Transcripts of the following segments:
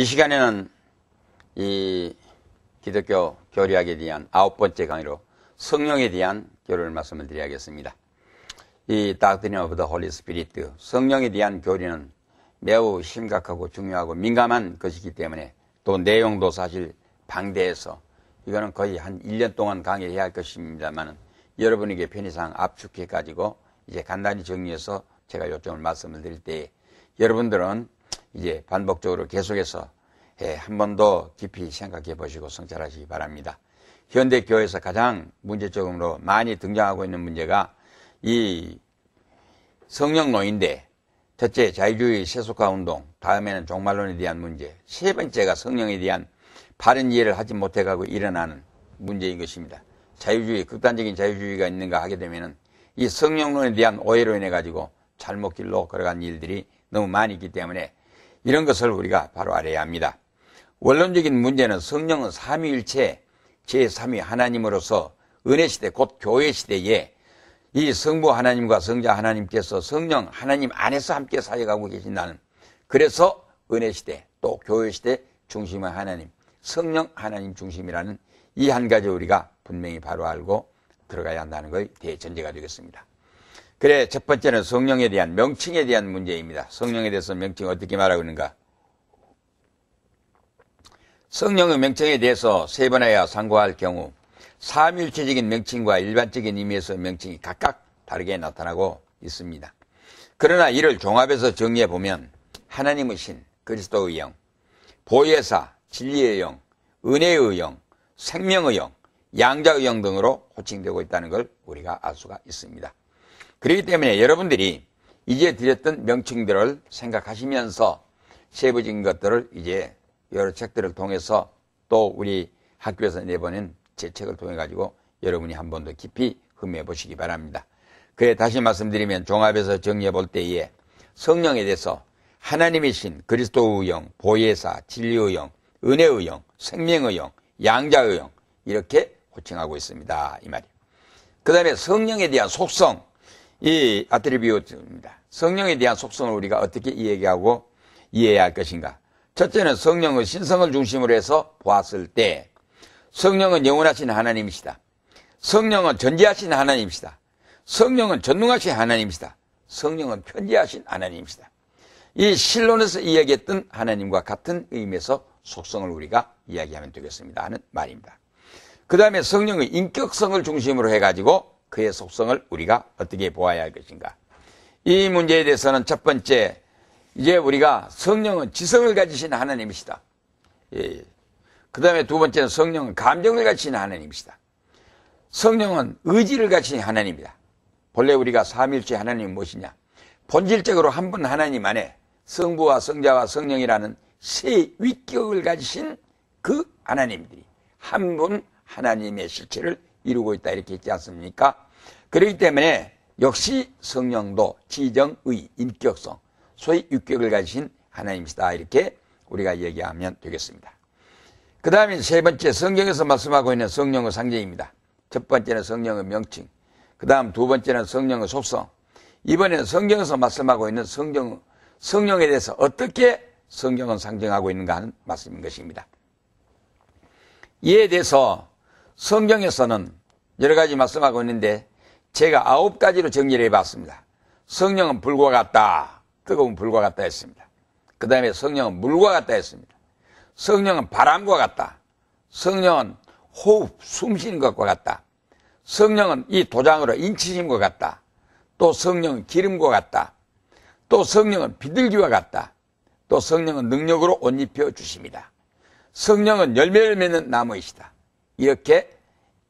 이 시간에는 이 기독교 교리학에 대한 아홉 번째 강의로 성령에 대한 교리를 말씀을 드려야겠습니다. 이 Doctrine of the Holy Spirit, 성령에 대한 교리는 매우 심각하고 중요하고 민감한 것이기 때문에 또 내용도 사실 방대해서 이거는 거의 한 1년 동안 강의해야 할 것입니다만 여러분에게 편의상 압축해 가지고 이제 간단히 정리해서 제가 요점을 말씀을 드릴 때 여러분들은 이제 반복적으로 계속해서 예, 한 번 더 깊이 생각해 보시고 성찰하시기 바랍니다. 현대 교회에서 가장 문제적으로 많이 등장하고 있는 문제가 이 성령론인데 첫째 자유주의 세속화 운동, 다음에는 종말론에 대한 문제, 세 번째가 성령에 대한 바른 이해를 하지 못해가고 일어나는 문제인 것입니다. 자유주의, 극단적인 자유주의가 있는가 하게 되면은 이 성령론에 대한 오해로 인해 가지고 잘못 길로 걸어간 일들이 너무 많이 있기 때문에 이런 것을 우리가 바로 알아야 합니다. 원론적인 문제는 성령은 삼위일체 제3위 하나님으로서 은혜시대 곧 교회시대에 이 성부 하나님과 성자 하나님께서 성령 하나님 안에서 함께 살역하고 계신다는 그래서 은혜시대 또 교회시대 중심의 하나님 성령 하나님 중심이라는 이 한 가지 우리가 분명히 바로 알고 들어가야 한다는 것이 대전제가 되겠습니다. 그래 첫 번째는 성령에 대한 명칭에 대한 문제입니다. 성령에 대해서 명칭 어떻게 말하고 있는가? 성령의 명칭에 대해서 세번하여 상고할 경우 삼일체적인 명칭과 일반적인 의미에서 명칭이 각각 다르게 나타나고 있습니다. 그러나 이를 종합해서 정리해 보면 하나님의 신, 그리스도의 영, 보혜사, 진리의 영, 은혜의 영, 생명의 영, 양자의 영 등으로 호칭되고 있다는 걸 우리가 알 수가 있습니다. 그렇기 때문에 여러분들이 이제 드렸던 명칭들을 생각하시면서 세부적인 것들을 이제 여러 책들을 통해서 또 우리 학교에서 내보낸 제 책을 통해 가지고 여러분이 한 번 더 깊이 흠해 보시기 바랍니다. 그에 다시 말씀드리면 종합에서 정리해 볼 때에 성령에 대해서 하나님이신 그리스도의 영, 보혜사, 진리의 영, 은혜의 영, 생명의 영, 양자의 영 이렇게 호칭하고 있습니다. 이 말이에요. 그 다음에 성령에 대한 속성 이 아트리뷰트입니다. 성령에 대한 속성을 우리가 어떻게 이야기하고 이해해야 할 것인가? 첫째는 성령의 신성을 중심으로 해서 보았을 때 성령은 영원하신 하나님이시다. 성령은 전지하신 하나님이시다. 성령은 전능하신 하나님이시다. 성령은 편지하신 하나님이시다. 이 신론에서 이야기했던 하나님과 같은 의미에서 속성을 우리가 이야기하면 되겠습니다. 하는 말입니다. 그 다음에 성령의 인격성을 중심으로 해가지고 그의 속성을 우리가 어떻게 보아야 할 것인가. 이 문제에 대해서는 첫 번째, 이제 우리가 성령은 지성을 가지신 하나님이시다. 예. 그 다음에 두 번째는 성령은 감정을 가지신 하나님이시다. 성령은 의지를 가지신 하나님이다. 본래 우리가 삼일째 하나님이 무엇이냐? 본질적으로 한 분 하나님 안에 성부와 성자와 성령이라는 세 위격을 가지신 그 하나님들이 한 분 하나님의 실체를 이루고 있다 이렇게 있지 않습니까? 그렇기 때문에 역시 성령도 지정의 인격성, 소위 육격을 가지신 하나님이시다 이렇게 우리가 얘기하면 되겠습니다. 그 다음에 세 번째 성경에서 말씀하고 있는 성령의 상징입니다. 첫 번째는 성령의 명칭, 그 다음 두 번째는 성령의 속성, 이번에는 성경에서 말씀하고 있는 성령, 성령에 대해서 어떻게 성경은 상징하고 있는가 하는 말씀인 것입니다. 이에 대해서 성경에서는 여러 가지 말씀하고 있는데 제가 아홉 가지로 정리를 해봤습니다. 성령은 불과 같다. 뜨거운 불과 같다 했습니다. 그 다음에 성령은 물과 같다 했습니다. 성령은 바람과 같다. 성령은 호흡, 숨 쉬는 것과 같다. 성령은 이 도장으로 인치신것 같다. 또 성령은 기름과 같다. 또 성령은 비둘기와 같다. 또 성령은 능력으로 옷 입혀 주십니다. 성령은 열매를 맺는 나무이시다. 이렇게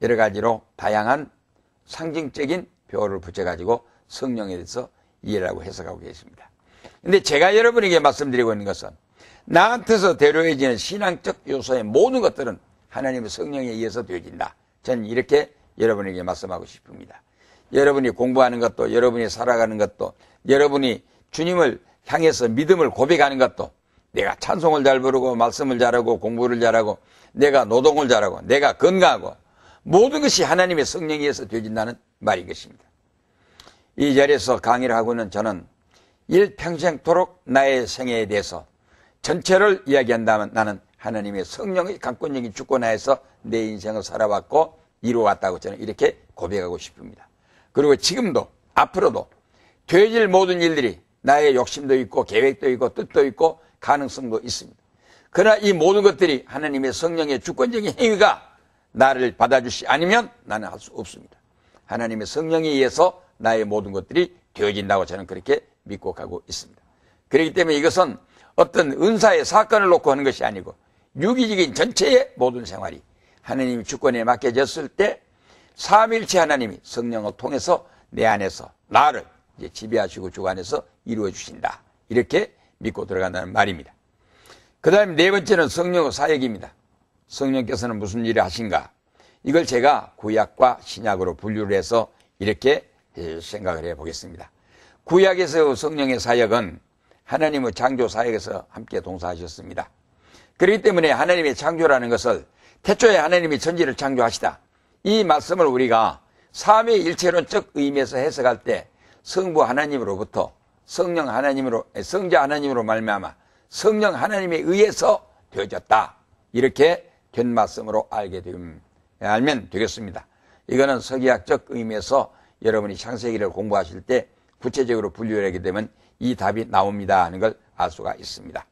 여러 가지로 다양한 상징적인 표어를 붙여가지고 성령에 대해서 이해하고 해석하고 계십니다. 근데 제가 여러분에게 말씀드리고 있는 것은 나한테서 대로해지는 신앙적 요소의 모든 것들은 하나님의 성령에 의해서 되어진다. 저는 이렇게 여러분에게 말씀하고 싶습니다. 여러분이 공부하는 것도, 여러분이 살아가는 것도, 여러분이 주님을 향해서 믿음을 고백하는 것도, 내가 찬송을 잘 부르고 말씀을 잘하고 공부를 잘하고 내가 노동을 잘하고 내가 건강하고 모든 것이 하나님의 성령에 의해서 되어진다는 말인 것입니다. 이 자리에서 강의를 하고는 저는 일평생토록 나의 생애에 대해서 전체를 이야기한다면 나는 하나님의 성령의 강권력이 주권 하에서 내 인생을 살아왔고 이루어왔다고 저는 이렇게 고백하고 싶습니다. 그리고 지금도 앞으로도 되질 모든 일들이 나의 욕심도 있고 계획도 있고 뜻도 있고 가능성도 있습니다. 그러나 이 모든 것들이 하나님의 성령의 주권적인 행위가 나를 받아주시 아니면 나는 할 수 없습니다. 하나님의 성령에 의해서 나의 모든 것들이 되어진다고 저는 그렇게 믿고 가고 있습니다. 그렇기 때문에 이것은 어떤 은사의 사건을 놓고 하는 것이 아니고 유기적인 전체의 모든 생활이 하나님의 주권에 맡겨졌을 때 삼일체 하나님이 성령을 통해서 내 안에서 나를 지배하시고 주관해서 이루어 주신다. 이렇게 믿고 들어간다는 말입니다. 그 다음에 네 번째는 성령 사역입니다. 성령께서는 무슨 일을 하신가? 이걸 제가 구약과 신약으로 분류를 해서 이렇게 생각을 해 보겠습니다. 구약에서 성령의 사역은 하나님의 창조 사역에서 함께 동사하셨습니다. 그렇기 때문에 하나님의 창조라는 것을 태초에 하나님이 천지를 창조하시다. 이 말씀을 우리가 삼위일체론적 의미에서 해석할 때 성부 하나님으로부터 성령 하나님으로 성자 하나님으로 말미암아 성령 하나님에 의해서 되어졌다. 이렇게 된 말씀으로 알게 됨, 예, 알면 되겠습니다. 이거는 서기학적 의미에서 여러분이 창세기를 공부하실 때 구체적으로 분류를 하게 되면 이 답이 나옵니다 하는 걸 알 수가 있습니다.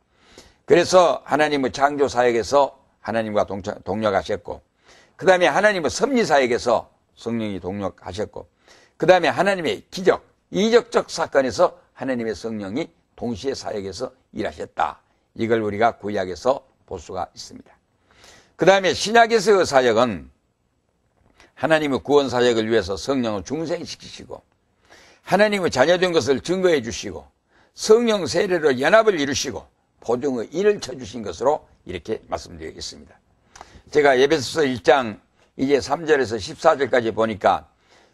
그래서 하나님의 창조 사역에서 하나님과 동력하셨고 그 다음에 하나님의 섭리 사역에서 성령이 동력하셨고 그 다음에 하나님의 기적, 이적적 사건에서 하나님의 성령이 동시에 사역에서 일하셨다. 이걸 우리가 구약에서 볼 수가 있습니다. 그 다음에 신약에서의 사역은 하나님의 구원 사역을 위해서 성령을 중생시키시고 하나님의 자녀된 것을 증거해 주시고 성령 세례로 연합을 이루시고 보증의 일을 쳐주신 것으로 이렇게 말씀드리겠습니다. 제가 예배소서 1장 이제 3절에서 14절까지 보니까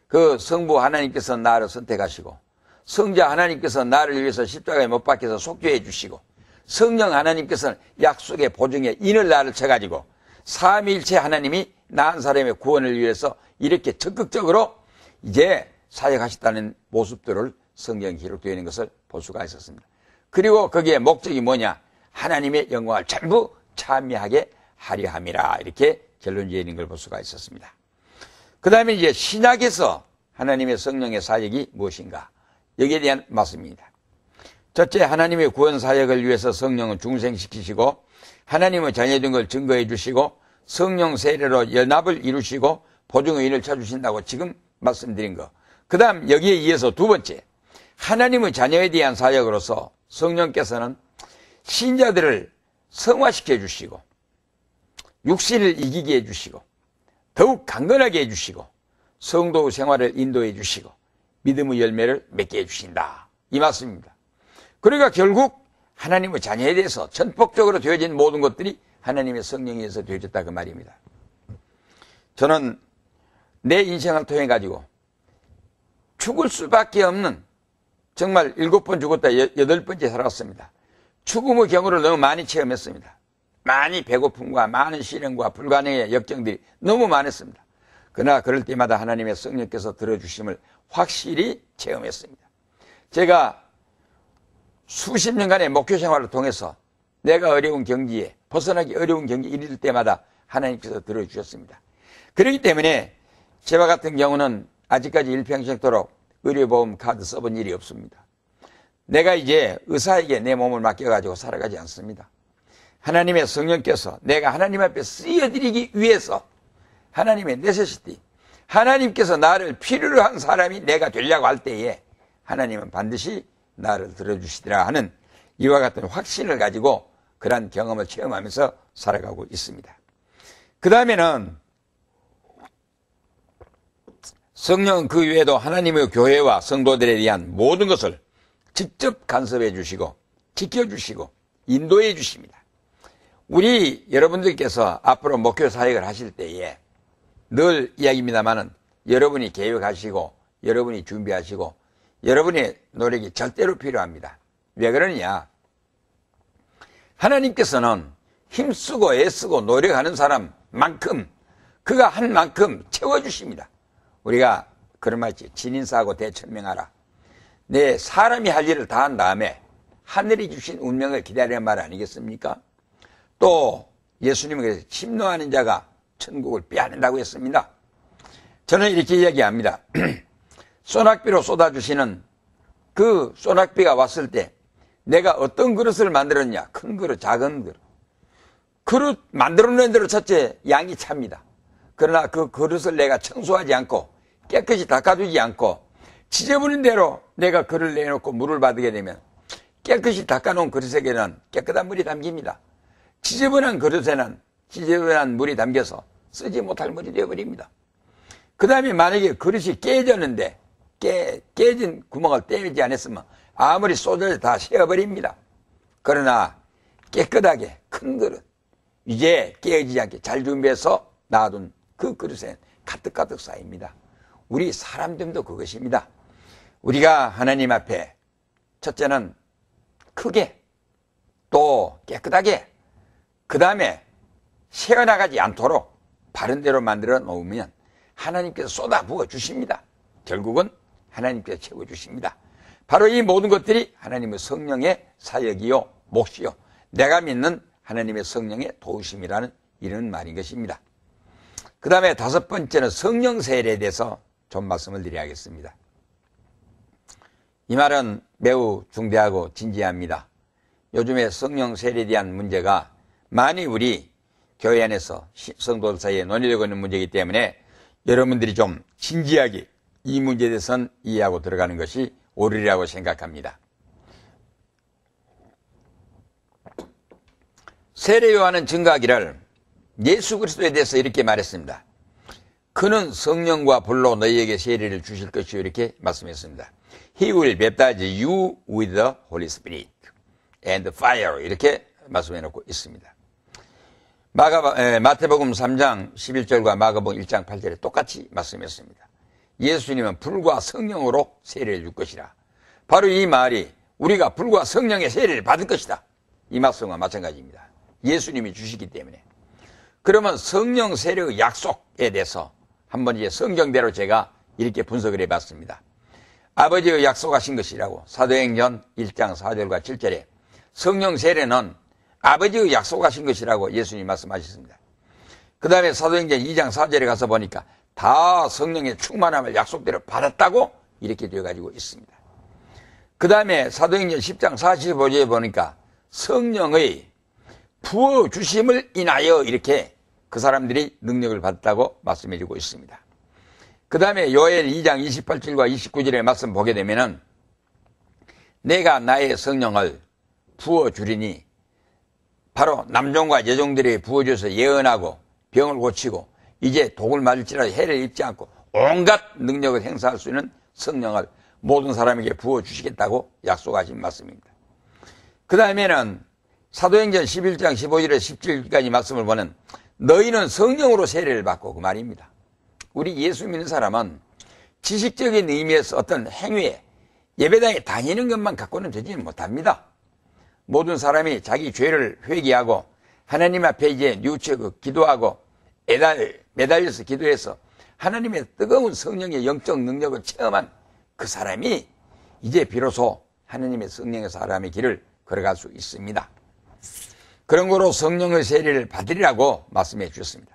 그 성부 하나님께서 나를 선택하시고 성자 하나님께서 나를 위해서 십자가에 못 박혀서 속죄해 주시고 성령 하나님께서는 약속의 보증에 인을 나를 쳐가지고 삼일체 하나님이 나한 사람의 구원을 위해서 이렇게 적극적으로 이제 사역하셨다는 모습들을 성경 기록되어 있는 것을 볼 수가 있었습니다. 그리고 거기에 목적이 뭐냐? 하나님의 영광을 전부 참여하게 하려 함이라 이렇게 결론 지어있는 걸 볼 수가 있었습니다. 그 다음에 이제 신약에서 하나님의 성령의 사역이 무엇인가? 여기에 대한 말씀입니다. 첫째, 하나님의 구원 사역을 위해서 성령을 중생시키시고 하나님의 정해준 걸 증거해 주시고 성령 세례로 연합을 이루시고 보증의 인을 찾으신다고 지금 말씀드린 거. 그 다음 여기에 이어서 두 번째, 하나님의 자녀에 대한 사역으로서 성령께서는 신자들을 성화시켜 주시고 육신을 이기게 해주시고 더욱 강건하게 해주시고 성도 생활을 인도해 주시고 믿음의 열매를 맺게 해주신다. 이 말씀입니다. 그러니까 결국 하나님의 자녀에 대해서 전폭적으로 되어진 모든 것들이 하나님의 성령에 의해서 되어졌다 그 말입니다. 저는 내 인생을 통해 가지고 죽을 수밖에 없는 정말 일곱 번 죽었다 여덟 번째 살았습니다. 죽음의 경우를 너무 많이 체험했습니다. 많이 배고픔과 많은 시련과 불가능의 역정들이 너무 많았습니다. 그러나 그럴 때마다 하나님의 성령께서 들어주심을 확실히 체험했습니다. 제가 수십 년간의 목표 생활을 통해서 내가 어려운 경기에 벗어나기 어려운 경기에 이를 때마다 하나님께서 들어주셨습니다. 그렇기 때문에 제와 같은 경우는 아직까지 일평생토록 의료보험 카드 써본 일이 없습니다. 내가 이제 의사에게 내 몸을 맡겨가지고 살아가지 않습니다. 하나님의 성령께서 내가 하나님 앞에 쓰여드리기 위해서 하나님의 네세시티 하나님께서 나를 필요로 한 사람이 내가 되려고 할 때에 하나님은 반드시 나를 들어주시더라 하는 이와 같은 확신을 가지고 그러한 경험을 체험하면서 살아가고 있습니다. 그 다음에는 성령은 그 외에도 하나님의 교회와 성도들에 대한 모든 것을 직접 간섭해 주시고 지켜주시고 인도해 주십니다. 우리 여러분들께서 앞으로 목표 사역을 하실 때에 늘 이야기입니다만은 여러분이 계획하시고 여러분이 준비하시고 여러분의 노력이 절대로 필요합니다. 왜 그러느냐? 하나님께서는 힘쓰고 애쓰고 노력하는 사람만큼 그가 한 만큼 채워주십니다. 우리가 그런 말 있지. 진인사하고 대천명하라. 내 네, 사람이 할 일을 다 한 다음에 하늘이 주신 운명을 기다리는 말 아니겠습니까? 또 예수님은 그래서 침노하는 자가 천국을 빼앗는다고 했습니다. 저는 이렇게 이야기합니다. 소낙비로 쏟아주시는 그 소낙비가 왔을 때 내가 어떤 그릇을 만들었냐? 큰 그릇, 작은 그릇. 그릇 만들어낸 대로 첫째 양이 찹니다. 그러나 그 그릇을 내가 청소하지 않고 깨끗이 닦아주지 않고 지저분인 대로 내가 그릇을 내놓고 물을 받게 되면 깨끗이 닦아놓은 그릇에게는 깨끗한 물이 담깁니다. 지저분한 그릇에는 지저분한 물이 담겨서 쓰지 못할 물이 되어버립니다. 그 다음에 만약에 그릇이 깨졌는데 깨, 깨진 구멍을 때리지 않았으면 아무리 쏟아져 다 세어버립니다. 그러나 깨끗하게 큰 그릇 이제 깨지지 않게 잘 준비해서 놔둔 그 그릇엔 가득가득 쌓입니다. 우리 사람들도 그것입니다. 우리가 하나님 앞에 첫째는 크게 또 깨끗하게 그 다음에 새어나가지 않도록 바른대로 만들어 놓으면 하나님께서 쏟아 부어 주십니다. 결국은 하나님께서 채워 주십니다. 바로 이 모든 것들이 하나님의 성령의 사역이요, 몫이요, 내가 믿는 하나님의 성령의 도우심이라는 이런 말인 것입니다. 그 다음에 다섯 번째는 성령 세례에 대해서 좀 말씀을 드려야겠습니다. 이 말은 매우 중대하고 진지합니다. 요즘에 성령 세례에 대한 문제가 많이 우리 교회 안에서 성도들 사이에 논의되고 있는 문제이기 때문에 여러분들이 좀 진지하게 이 문제에 대해서는 이해하고 들어가는 것이 오으리라고 생각합니다. 세례요한은 증가기를 하 예수 그리스도에 대해서 이렇게 말했습니다. 그는 성령과 불로 너희에게 세례를 주실 것이요 이렇게 말씀했습니다. He will baptize you with the Holy Spirit and fire 이렇게 말씀해 놓고 있습니다. 마가, 에, 예, 마태복음 3장 11절과 마가복음 1장 8절에 똑같이 말씀했습니다. 예수님은 불과 성령으로 세례를 줄 것이라. 바로 이 말이 우리가 불과 성령의 세례를 받을 것이다. 이 말씀과 마찬가지입니다. 예수님이 주시기 때문에. 그러면 성령 세례의 약속에 대해서 한번 이제 성경대로 제가 이렇게 분석을 해봤습니다. 아버지의 약속하신 것이라고 사도행전 1장 4절과 7절에 성령 세례는 아버지의 약속하신 것이라고 예수님 말씀하셨습니다. 그 다음에 사도행전 2장 4절에 가서 보니까 다 성령의 충만함을 약속대로 받았다고 이렇게 되어가지고 있습니다. 그 다음에 사도행전 10장 45절에 보니까 성령의 부어주심을 인하여 이렇게 그 사람들이 능력을 받았다고 말씀해주고 있습니다. 그 다음에 요엘 2장 28절과 29절의 말씀 보게 되면은 내가 나의 성령을 부어주리니 바로 남종과 여종들이 부어줘서 예언하고 병을 고치고 이제 독을 맞을지라도 해를 입지 않고 온갖 능력을 행사할 수 있는 성령을 모든 사람에게 부어주시겠다고 약속하신 말씀입니다. 그 다음에는 사도행전 11장 15절에 17절까지 말씀을 보는 너희는 성령으로 세례를 받고 그 말입니다. 우리 예수 믿는 사람은 지식적인 의미에서 어떤 행위에 예배당에 다니는 것만 갖고는 되지 는 못합니다. 모든 사람이 자기 죄를 회개하고 하나님 앞에 이제 뉘우치고 기도하고 매달, 매달려서 기도해서 하나님의 뜨거운 성령의 영적 능력을 체험한 그 사람이 이제 비로소 하나님의 성령의 사람의 길을 걸어갈 수 있습니다. 그런 거로 성령의 세례를 받으리라고 말씀해 주셨습니다.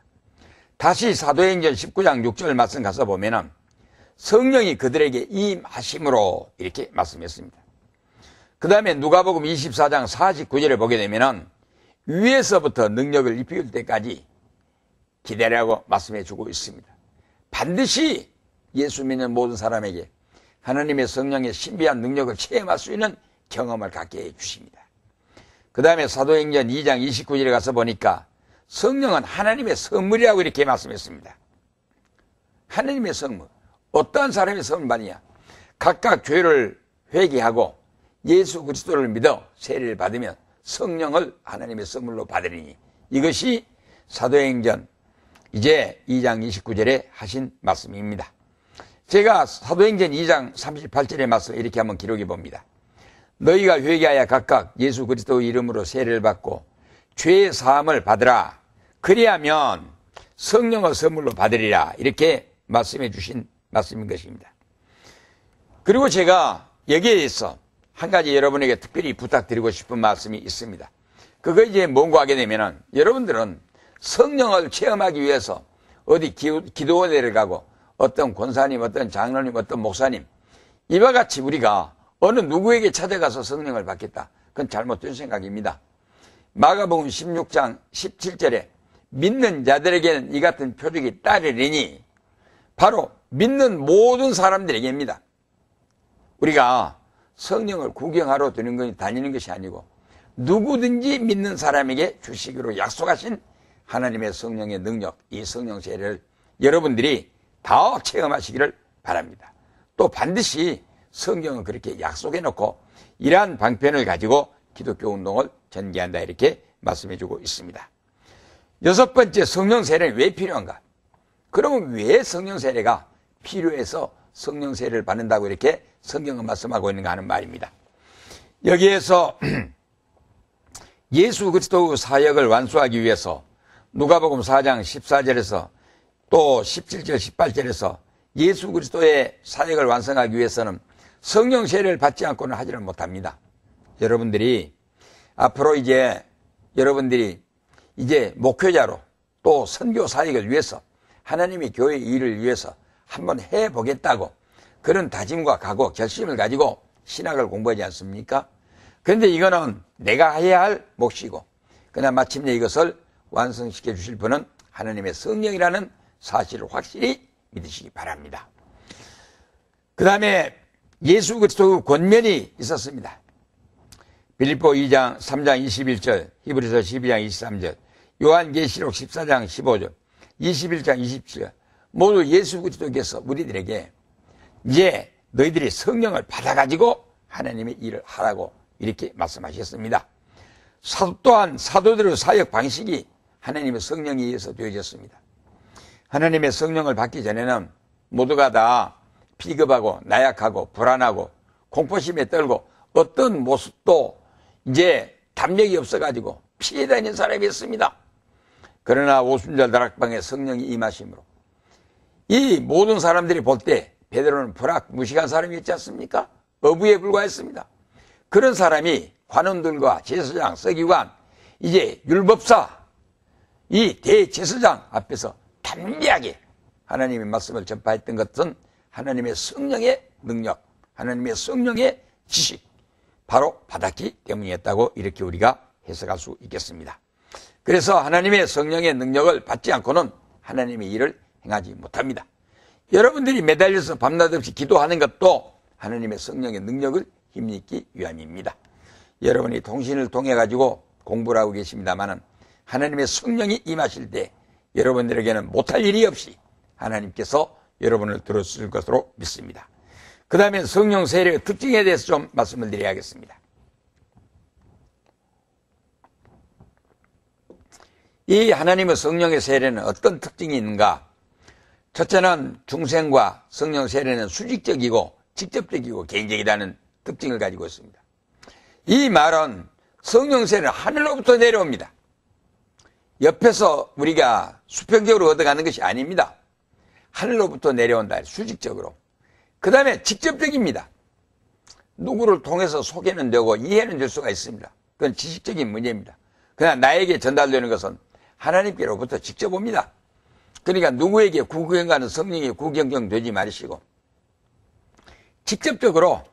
다시 사도행전 19장 6절 말씀 가서 보면은 성령이 그들에게 임하심으로 이렇게 말씀했습니다. 그 다음에 누가복음 24장 4 9절을 보게 되면은 위에서부터 능력을 입힐 때까지 기대라고 말씀해 주고 있습니다. 반드시 예수 믿는 모든 사람에게 하나님의 성령의 신비한 능력을 체험할 수 있는 경험을 갖게 해 주십니다. 그 다음에 사도행전 2장 29절에 가서 보니까 성령은 하나님의 선물이라고 이렇게 말씀했습니다. 하나님의 선물. 어떠한 사람의 선물 말이냐. 각각 죄를 회개하고 예수 그리스도를 믿어 세례를 받으면 성령을 하나님의 선물로 받으리니 이것이 사도행전 이제 2장 29절에 하신 말씀입니다. 제가 사도행전 2장 3 8절에 맞서 이렇게 한번 기록해 봅니다. 너희가 회개하여 각각 예수 그리스도의 이름으로 세례를 받고 죄의 사함을 받으라. 그리하면 성령을 선물로 받으리라. 이렇게 말씀해 주신 말씀인 것입니다. 그리고 제가 여기에 있어 한 가지 여러분에게 특별히 부탁드리고 싶은 말씀이 있습니다. 그거 이제 뭔가 하게 되면은 여러분들은 성령을 체험하기 위해서 어디 기, 도원에를 가고 어떤 권사님, 어떤 장로님, 어떤 목사님 이와 같이 우리가 어느 누구에게 찾아가서 성령을 받겠다. 그건 잘못된 생각입니다. 마가복음 16장 17절에 믿는 자들에게는 이 같은 표적이 따르리니 바로 믿는 모든 사람들에게입니다. 우리가 성령을 구경하러 드는 것이 다니는 것이 아니고 누구든지 믿는 사람에게 주시기로 약속하신 하나님의 성령의 능력, 이 성령 세례를 여러분들이 다 체험하시기를 바랍니다. 또 반드시 성경은 그렇게 약속해 놓고 이러한 방편을 가지고 기독교 운동을 전개한다 이렇게 말씀해 주고 있습니다. 여섯 번째 성령 세례는 왜 필요한가? 그러면 왜 성령 세례가 필요해서 성령 세례를 받는다고 이렇게 성경은 말씀하고 있는가 하는 말입니다. 여기에서 예수 그리스도의 사역을 완수하기 위해서 누가복음 4장 14절에서 또 17절 18절에서 예수 그리스도의 사역을 완성하기 위해서는 성령 세례를 받지 않고는 하지를 못합니다. 여러분들이 앞으로 이제 여러분들이 이제 목회자로 또 선교 사역을 위해서 하나님의 교회 일을 위해서 한번 해보겠다고 그런 다짐과 각오, 결심을 가지고 신학을 공부하지 않습니까? 그런데 이거는 내가 해야 할 몫이고, 그러나 마침내 이것을 완성시켜 주실 분은 하나님의 성령이라는 사실을 확실히 믿으시기 바랍니다. 그 다음에 예수 그리스도의 그 권면이 있었습니다. 빌립보 2장 3장 21절, 히브리서 12장 23절, 요한계시록 14장 15절, 21장 27절 모두 예수 그리스도께서 우리들에게 이제 너희들이 성령을 받아가지고 하나님의 일을 하라고 이렇게 말씀하셨습니다. 사도 또한 사도들의 사역 방식이 하나님의 성령에 의해서 되어졌습니다. 하나님의 성령을 받기 전에는 모두가 다 비겁하고 나약하고 불안하고 공포심에 떨고 어떤 모습도 이제 담력이 없어가지고 피해 다니는 사람이 있습니다. 그러나 오순절 다락방에 성령이 임하심으로 이 모든 사람들이 볼때 베드로는 불악 무식한 사람이 있지 않습니까? 어부에 불과했습니다. 그런 사람이 관원들과 제사장, 서기관, 이제 율법사, 이 대제사장 앞에서 담대하게 하나님의 말씀을 전파했던 것은 하나님의 성령의 능력, 하나님의 성령의 지식, 바로 받았기 때문이었다고 이렇게 우리가 해석할 수 있겠습니다. 그래서 하나님의 성령의 능력을 받지 않고는 하나님의 일을 행하지 못합니다. 여러분들이 매달려서 밤낮 없이 기도하는 것도 하나님의 성령의 능력을 힘입기 위함입니다. 여러분이 통신을 통해 가지고 공부를 하고 계십니다만은 하나님의 성령이 임하실 때 여러분들에게는 못할 일이 없이 하나님께서 여러분을 들었을 것으로 믿습니다. 그 다음에 성령 세례의 특징에 대해서 좀 말씀을 드려야겠습니다. 이 하나님의 성령의 세례는 어떤 특징이 있는가? 첫째는 중생과 성령 세례는 수직적이고 직접적이고 개인적이라는 특징을 가지고 있습니다. 이 말은 성령 세례는 하늘로부터 내려옵니다. 옆에서 우리가 수평적으로 얻어가는 것이 아닙니다. 하늘로부터 내려온다. 수직적으로. 그 다음에 직접적입니다. 누구를 통해서 소개는 되고 이해는 될 수가 있습니다. 그건 지식적인 문제입니다. 그러나 나에게 전달되는 것은 하나님께로부터 직접 옵니다. 그러니까 누구에게 구경가는성령이 구경경 되지 마시고 직접적으로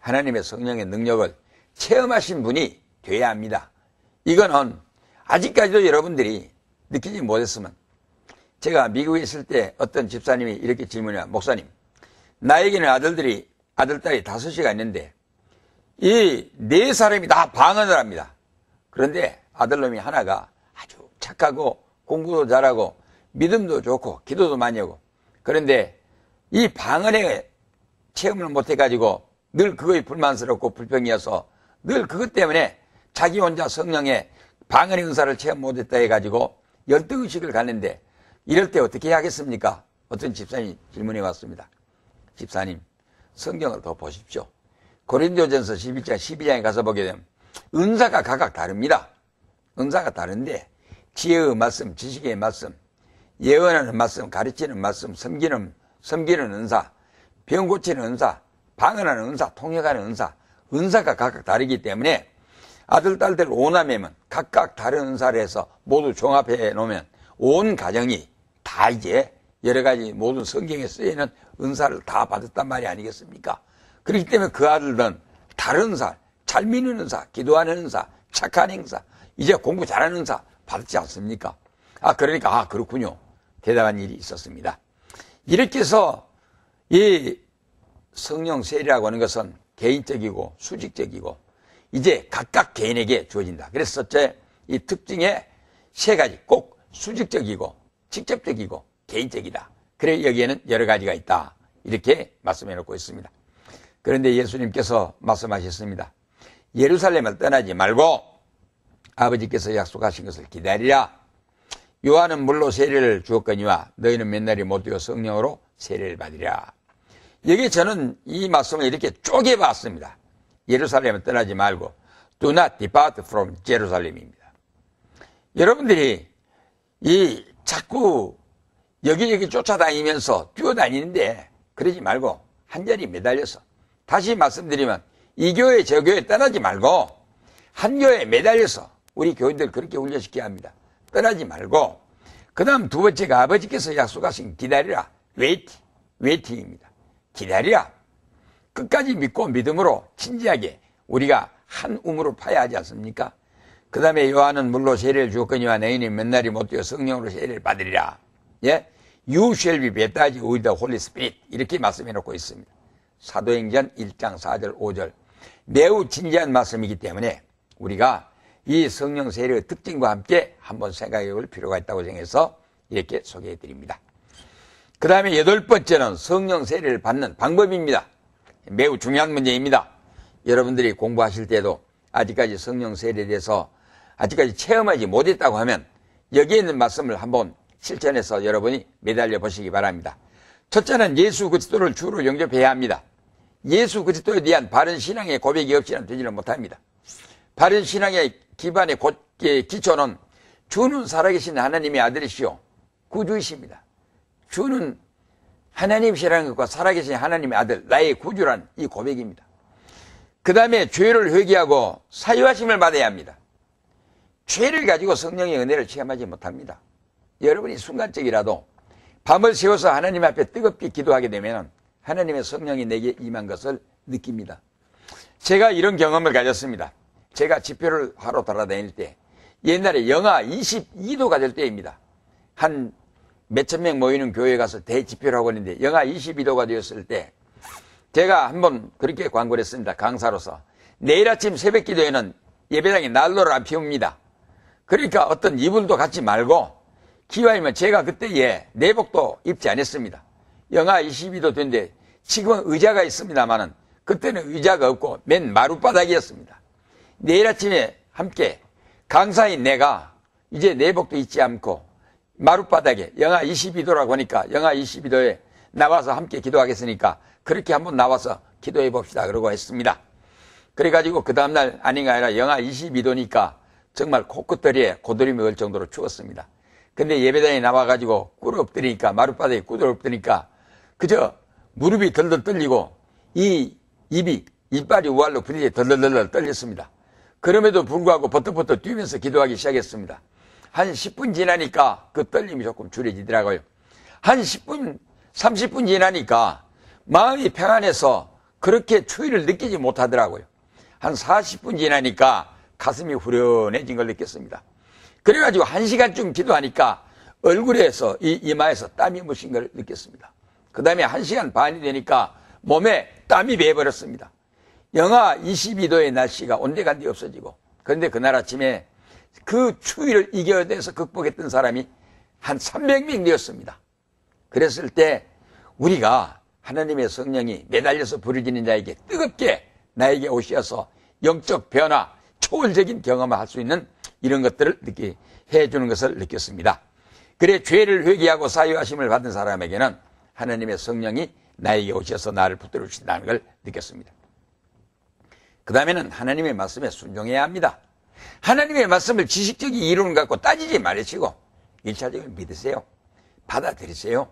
하나님의 성령의 능력을 체험하신 분이 돼야 합니다. 이거는 아직까지도 여러분들이 느끼지 못했으면 제가 미국에 있을 때 어떤 집사님이 이렇게 질문해요. 을 목사님, 나에게는 아들들이, 아들딸이 다섯이가 있는데 이 네 사람이 다 방언을 합니다. 그런데 아들놈이 하나가 아주 착하고 공부도 잘하고 믿음도 좋고 기도도 많이 하고 그런데 이 방언의 체험을 못해가지고 늘 그거에 불만스럽고 불평이어서 늘 그것 때문에 자기 혼자 성령의 방언의 은사를 체험 못했다 해가지고 열등의식을 갖는데 이럴 때 어떻게 해야겠습니까 어떤 집사님 질문이 왔습니다. 집사님 성경을 더 보십시오. 고린도전서 11장 12장에 가서 보게 되면 은사가 각각 다릅니다. 은사가 다른데 지혜의 말씀, 지식의 말씀, 예언하는 말씀, 가르치는 말씀, 섬기는, 섬기는 은사, 병 고치는 은사, 방언하는 은사, 통역하는 은사, 은사가 각각 다르기 때문에 아들, 딸들, 오남매면 각각 다른 은사를 해서 모두 종합해 놓으면 온 가정이 다 이제 여러 가지 모든 성경에 쓰이는 은사를 다 받았단 말이 아니겠습니까? 그렇기 때문에 그 아들은 다른 은사, 잘 믿는 은사, 기도하는 은사, 착한 행사, 이제 공부 잘하는 은사 받지 않습니까? 아, 그러니까, 아, 그렇군요. 대단한 일이 있었습니다. 이렇게 해서 이 성령 세례라고 하는 것은 개인적이고 수직적이고 이제 각각 개인에게 주어진다. 그래서 첫째 이 특징에 세 가지 꼭 수직적이고 직접적이고 개인적이다. 그래 여기에는 여러 가지가 있다. 이렇게 말씀해 놓고 있습니다. 그런데 예수님께서 말씀하셨습니다. 예루살렘을 떠나지 말고 아버지께서 약속하신 것을 기다리라. 요한은 물로 세례를 주었거니와 너희는 맨날이 못 되어 성령으로 세례를 받으랴. 여기 저는 이 말씀을 이렇게 쪼개봤습니다. 예루살렘을 떠나지 말고 Do not depart from Jerusalem입니다. 여러분들이 이 자꾸 여기저기 쫓아다니면서 뛰어다니는데 그러지 말고 한 자리 매달려서 다시 말씀드리면 이 교회 저 교회 떠나지 말고 한교회 매달려서 우리 교인들 그렇게 훈련시켜야 합니다. 떠나지 말고 그 다음 두 번째가 아버지께서 약속하신 기다리라. 웨이트, 웨이팅입니다. 기다리라. 끝까지 믿고 믿음으로 진지하게 우리가 한우물로 파야 하지 않습니까? 그 다음에 요한은 물로 세례를 주었거니와 내희는몇 날이 못 되어 성령으로 세례를 받으리라. 예? You shall be baptized with the Holy Spirit. 이렇게 말씀해 놓고 있습니다. 사도행전 1장 4절 5절. 매우 진지한 말씀이기 때문에 우리가 이 성령 세례의 특징과 함께 한번 생각해 볼 필요가 있다고 생각해서 이렇게 소개해 드립니다. 그 다음에 여덟 번째는 성령 세례를 받는 방법입니다. 매우 중요한 문제입니다. 여러분들이 공부하실 때도 아직까지 성령 세례에 대해서 아직까지 체험하지 못했다고 하면 여기에 있는 말씀을 한번 실천해서 여러분이 매달려 보시기 바랍니다. 첫째는 예수 그리스도를 주로 영접해야 합니다. 예수 그리스도에 대한 바른 신앙의 고백이 없이는 되지는 못합니다. 바른 신앙의 기반의 곧, 기초는 예, 주는 살아계신 하나님의 아들이시오. 구주이십니다. 주는 하나님이시라는 것과 살아계신 하나님의 아들, 나의 구주란 이 고백입니다. 그 다음에 죄를 회개하고 사유하심을 받아야 합니다. 죄를 가지고 성령의 은혜를 체험하지 못합니다. 여러분이 순간적이라도 밤을 새워서 하나님 앞에 뜨겁게 기도하게 되면 하나님의 성령이 내게 임한 것을 느낍니다. 제가 이런 경험을 가졌습니다. 제가 집회를 하러 돌아다닐 때 옛날에 영하 22도가 될 때입니다. 한 몇천 명 모이는 교회에 가서 대집회를 하고 있는데 영하 22도가 되었을 때 제가 한번 그렇게 광고를 했습니다. 강사로서. 내일 아침 새벽 기도에는 예배당이 난로를 안 피웁니다. 그러니까 어떤 이불도 갖지 말고 기와이면 제가 그때 예, 내복도 입지 않았습니다. 영하 22도 된데 지금은 의자가 있습니다만은 그때는 의자가 없고 맨 마룻바닥이었습니다. 내일 아침에 함께 강사인 내가 이제 내복도 잊지 않고 마룻바닥에 영하 22도라고 하니까 영하 22도에 나와서 함께 기도하겠으니까 그렇게 한번 나와서 기도해 봅시다. 그러고 했습니다. 그래가지고 그 다음날 아닌가 아니라 영하 22도니까 정말 코끝더리에 고드름이 올 정도로 추웠습니다. 근데 예배당에 나와가지고 꿀어 엎드리니까 마룻바닥에 꿀어 엎드리니까 그저 무릎이 덜덜 떨리고 이 입이 이빨이 우알로 분리에 덜덜덜덜 떨렸습니다. 그럼에도 불구하고 버터버터 뛰면서 기도하기 시작했습니다. 한 10분 지나니까 그 떨림이 조금 줄어지더라고요한 10분, 30분 지나니까 마음이 평안해서 그렇게 추위를 느끼지 못하더라고요. 한 40분 지나니까 가슴이 후련해진 걸 느꼈습니다. 그래가지고 한 시간쯤 기도하니까 얼굴에서 이 이마에서 땀이 무신 걸 느꼈습니다. 그 다음에 한 시간 반이 되니까 몸에 땀이 배버렸습니다. 영하 22도의 날씨가 온데간데 없어지고 그런데 그날 아침에 그 추위를 이겨내서 극복했던 사람이 한 300명 되었습니다. 그랬을 때 우리가 하나님의 성령이 매달려서 부르짖는 자에게 뜨겁게 나에게 오셔서 영적 변화, 초월적인 경험을 할 수 있는 이런 것들을 느끼 해주는 것을 느꼈습니다. 그래 죄를 회개하고 사유하심을 받은 사람에게는 하나님의 성령이 나에게 오셔서 나를 붙들어 주신다는 걸 느꼈습니다. 그 다음에는 하나님의 말씀에 순종해야 합니다. 하나님의 말씀을 지식적인 이론을 갖고 따지지 말으시고 일차적으로 믿으세요. 받아들이세요.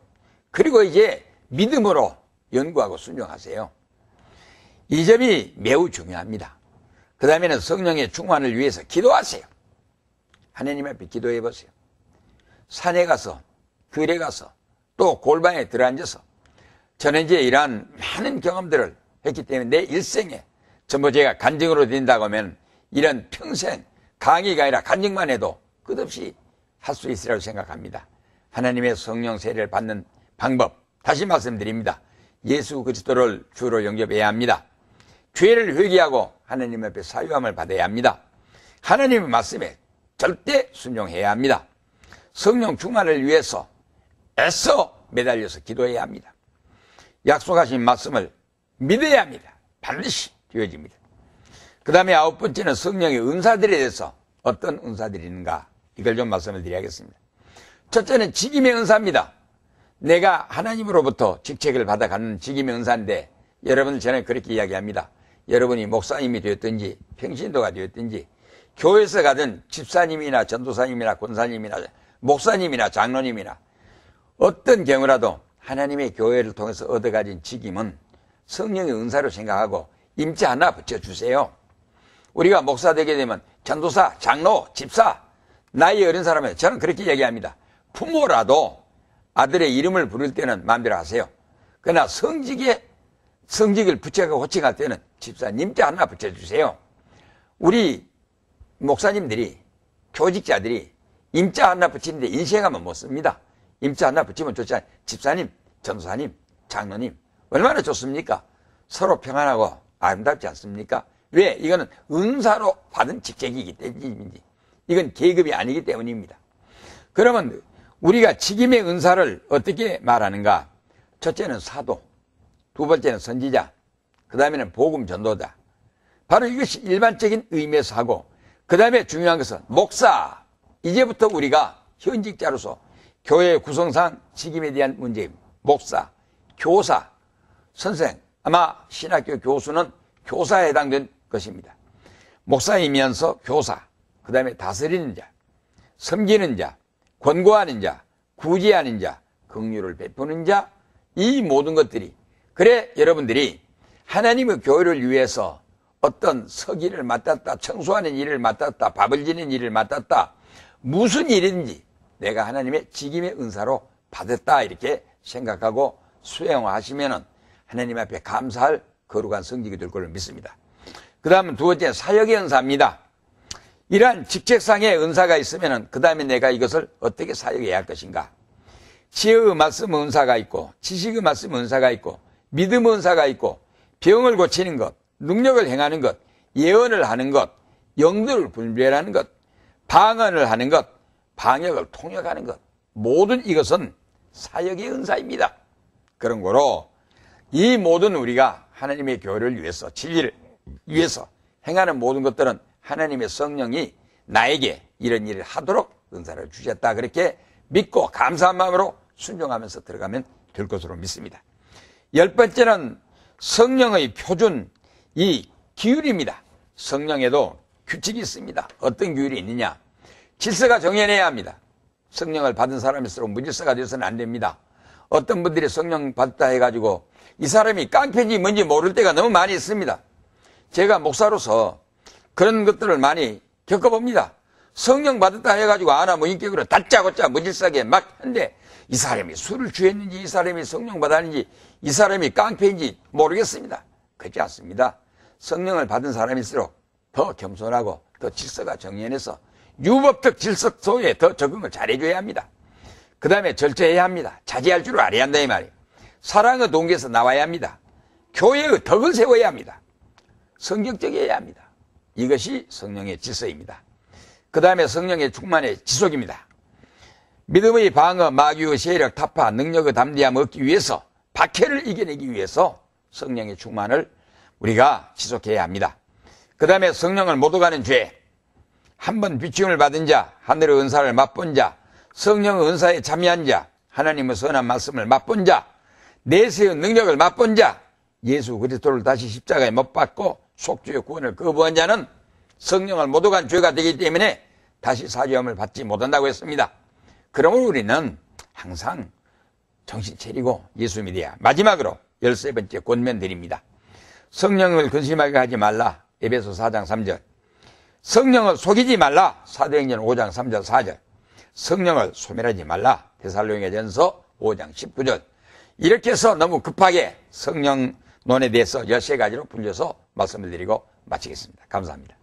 그리고 이제 믿음으로 연구하고 순종하세요. 이 점이 매우 중요합니다. 그 다음에는 성령의 충만을 위해서 기도하세요. 하나님 앞에 기도해 보세요. 산에 가서, 교에 가서, 또 골방에 들어앉아서 저는 이제 이러한 많은 경험들을 했기 때문에 내 일생에 전부 제가 간증으로 된다고 하면 이런 평생 강의가 아니라 간증만 해도 끝없이 할 수 있으라고 생각합니다. 하나님의 성령 세례를 받는 방법 다시 말씀드립니다. 예수 그리스도를 주로 영접해야 합니다. 죄를 회개하고 하나님 앞에 사유함을 받아야 합니다. 하나님의 말씀에 절대 순종해야 합니다. 성령 충만을 위해서 애써 매달려서 기도해야 합니다. 약속하신 말씀을 믿어야 합니다. 반드시. 이어집니다. 그 다음에 아홉 번째는 성령의 은사들에 대해서 어떤 은사들이 있는가 이걸 좀 말씀을 드려야겠습니다. 첫째는 직임의 은사입니다. 내가 하나님으로부터 직책을 받아가는 직임의 은사인데 여러분 전에 그렇게 이야기합니다. 여러분이 목사님이 되었든지 평신도가 되었든지 교회에서 가든 집사님이나 전도사님이나 권사님이나 목사님이나 장로님이나 어떤 경우라도 하나님의 교회를 통해서 얻어가진 직임은 성령의 은사로 생각하고 임자 하나 붙여주세요. 우리가 목사 되게 되면 전도사, 장로, 집사, 나이 어린 사람에 저는 그렇게 얘기합니다. 부모라도 아들의 이름을 부를 때는 마음대로 하세요. 그러나 성직에 성직을 붙여가 호칭할 때는 집사님자 하나 붙여주세요. 우리 목사님들이 교직자들이 임자 하나 붙이는데 인생하면못 씁니다. 임자 하나 붙이면 좋지 않아요. 집사님, 전사님 장로님 얼마나 좋습니까? 서로 평안하고 아름답지 않습니까? 왜? 이거는 은사로 받은 직책이기 때문이지. 이건 계급이 아니기 때문입니다. 그러면 우리가 직임의 은사를 어떻게 말하는가? 첫째는 사도, 두 번째는 선지자, 그 다음에는 복음 전도자. 바로 이것이 일반적인 의미에서 하고, 그 다음에 중요한 것은 목사. 이제부터 우리가 현직자로서 교회 구성상 직임에 대한 문제입니다. 목사, 교사, 선생, 아마 신학교 교수는 교사에 해당된 것입니다. 목사이면서 교사, 그 다음에 다스리는 자, 섬기는 자, 권고하는 자, 구제하는 자, 긍휼을 베푸는 자, 이 모든 것들이 그래 여러분들이 하나님의 교회를 위해서 어떤 서기를 맡았다, 청소하는 일을 맡았다, 밥을 지는 일을 맡았다, 무슨 일인지 내가 하나님의 직임의 은사로 받았다 이렇게 생각하고 수행하시면은 하나님 앞에 감사할 거룩한 성직이 될 걸로 믿습니다. 그 다음은 두 번째 사역의 은사입니다. 이러한 직책상의 은사가 있으면 그 다음에 내가 이것을 어떻게 사역해야 할 것인가. 지혜의 말씀 은사가 있고 지식의 말씀 은사가 있고 믿음 은사가 있고 병을 고치는 것, 능력을 행하는 것, 예언을 하는 것, 영들을 분별하는 것, 방언을 하는 것, 방역을 통역하는 것 모든 이것은 사역의 은사입니다. 그런 거로 이 모든 우리가 하나님의 교회를 위해서 진리를 위해서 행하는 모든 것들은 하나님의 성령이 나에게 이런 일을 하도록 은사를 주셨다 그렇게 믿고 감사한 마음으로 순종하면서 들어가면 될 것으로 믿습니다. 열 번째는 성령의 표준 이 기율입니다. 성령에도 규칙이 있습니다. 어떤 규율이 있느냐? 질서가 정해내야 합니다. 성령을 받은 사람일수록 무질서가 되어서는 안 됩니다. 어떤 분들이 성령 받다 해가지고 이 사람이 깡패인지 뭔지 모를 때가 너무 많이 있습니다. 제가 목사로서 그런 것들을 많이 겪어봅니다. 성령 받았다 해가지고 아나 무인격으로 뭐 다짜고짜 무질서하게 막 한데 이 사람이 술을 취했는지 이 사람이 성령 받았는지 이 사람이 깡패인지 모르겠습니다. 그렇지 않습니다. 성령을 받은 사람일수록 더 겸손하고 더 질서가 정연해서 유법적 질서 소에 더 적응을 잘해줘야 합니다. 그 다음에 절제해야 합니다. 자제할 줄 알아야 한다 이 말이에요. 사랑의 동기에서 나와야 합니다. 교회의 덕을 세워야 합니다. 성격적이어야 합니다. 이것이 성령의 질서입니다. 그 다음에 성령의 충만의 지속입니다. 믿음의 방어, 마귀의 세력, 타파, 능력의 담대함 얻기 위해서 박해를 이겨내기 위해서 성령의 충만을 우리가 지속해야 합니다. 그 다음에 성령을 모두 가는 죄, 한 번 비추임을 받은 자, 하늘의 은사를 맛본 자, 성령의 은사에 참여한 자, 하나님의 선한 말씀을 맛본 자, 내세운 능력을 맛본 자 예수 그리스도를 다시 십자가에 못 박고 속죄의 구원을 거부한 자는 성령을 모 오간 죄가 되기 때문에 다시 사죄함을 받지 못한다고 했습니다. 그러므로 우리는 항상 정신 차리고 예수 믿어야 마지막으로 열세 번째 권면 드립니다. 성령을 근심하게 하지 말라. 에베소 4장 3절. 성령을 속이지 말라. 사도행전 5장 3절 4절. 성령을 소멸하지 말라. 대살로니가 전서 5장 19절. 이렇게 해서 너무 급하게 성령론에 대해서 13가지로 분류해서 말씀을 드리고 마치겠습니다. 감사합니다.